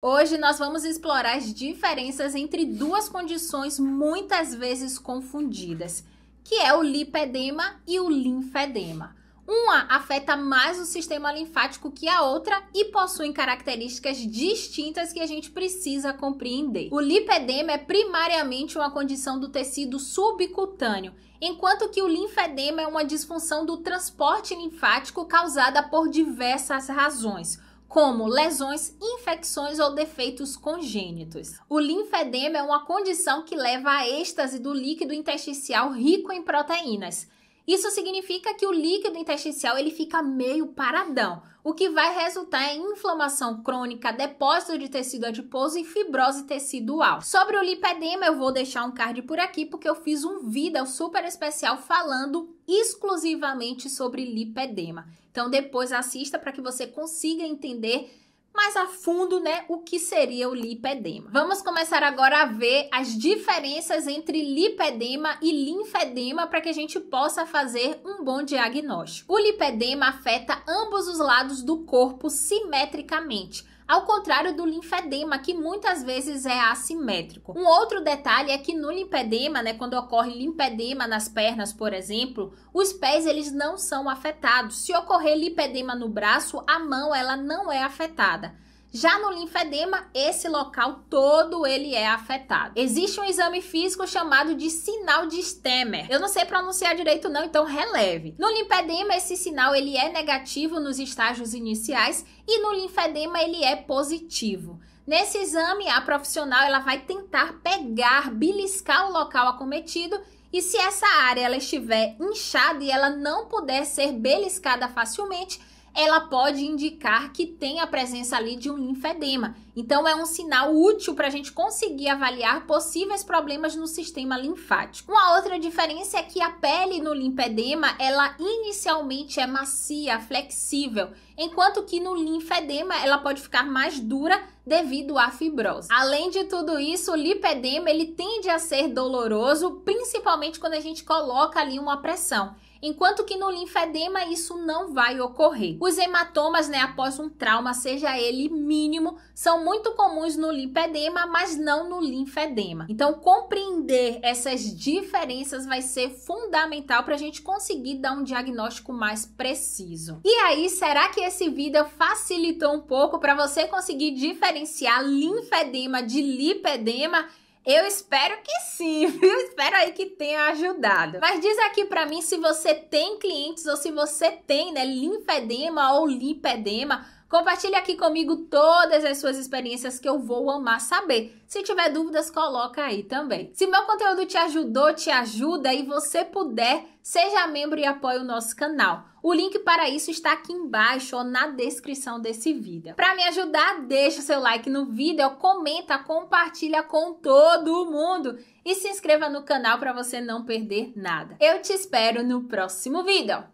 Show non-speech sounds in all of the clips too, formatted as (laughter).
Hoje nós vamos explorar as diferenças entre duas condições muitas vezes confundidas, que é o lipedema e o linfedema. Uma afeta mais o sistema linfático que a outra e possuem características distintas que a gente precisa compreender. O lipedema é primariamente uma condição do tecido subcutâneo, enquanto que o linfedema é uma disfunção do transporte linfático causada por diversas razões como lesões, infecções ou defeitos congênitos. O linfedema é uma condição que leva à êxtase do líquido intersticial rico em proteínas isso significa que o líquido intersticial ele fica meio paradão, o que vai resultar em inflamação crônica, depósito de tecido adiposo e fibrose tecidual. Sobre o lipedema, eu vou deixar um card por aqui porque eu fiz um vídeo super especial falando exclusivamente sobre lipedema. Então depois assista para que você consiga entender mais a fundo, né, o que seria o lipedema. Vamos começar agora a ver as diferenças entre lipedema e linfedema para que a gente possa fazer um bom diagnóstico. O lipedema afeta ambos os lados do corpo simetricamente ao contrário do linfedema, que muitas vezes é assimétrico. Um outro detalhe é que no linfedema, né, quando ocorre linfedema nas pernas, por exemplo, os pés eles não são afetados. Se ocorrer linfedema no braço, a mão ela não é afetada. Já no linfedema, esse local todo ele é afetado. Existe um exame físico chamado de sinal de Stemmer. Eu não sei pronunciar direito não, então releve. No linfedema, esse sinal ele é negativo nos estágios iniciais e no linfedema ele é positivo. Nesse exame, a profissional ela vai tentar pegar, beliscar o local acometido e se essa área ela estiver inchada e ela não puder ser beliscada facilmente, ela pode indicar que tem a presença ali de um linfedema. Então, é um sinal útil para a gente conseguir avaliar possíveis problemas no sistema linfático. Uma outra diferença é que a pele no linfedema, ela inicialmente é macia, flexível, enquanto que no linfedema ela pode ficar mais dura devido à fibrose. Além de tudo isso, o lipedema, ele tende a ser doloroso, principalmente quando a gente coloca ali uma pressão enquanto que no linfedema isso não vai ocorrer. Os hematomas, né, após um trauma, seja ele mínimo, são muito comuns no linfedema, mas não no linfedema. Então, compreender essas diferenças vai ser fundamental para a gente conseguir dar um diagnóstico mais preciso. E aí, será que esse vídeo facilitou um pouco para você conseguir diferenciar linfedema de lipedema? Eu espero que sim, (laughs) viu? Espero aí que tenha ajudado. Mas diz aqui para mim se você tem clientes ou se você tem, né, linfedema ou lipedema Compartilhe aqui comigo todas as suas experiências que eu vou amar saber. Se tiver dúvidas, coloca aí também. Se meu conteúdo te ajudou, te ajuda e você puder, seja membro e apoie o nosso canal. O link para isso está aqui embaixo ou na descrição desse vídeo. Para me ajudar, deixa seu like no vídeo, comenta, compartilha com todo mundo e se inscreva no canal para você não perder nada. Eu te espero no próximo vídeo.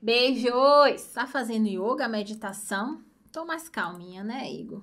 Beijos! Tá fazendo yoga, meditação? Tô mais calminha, né, Igor?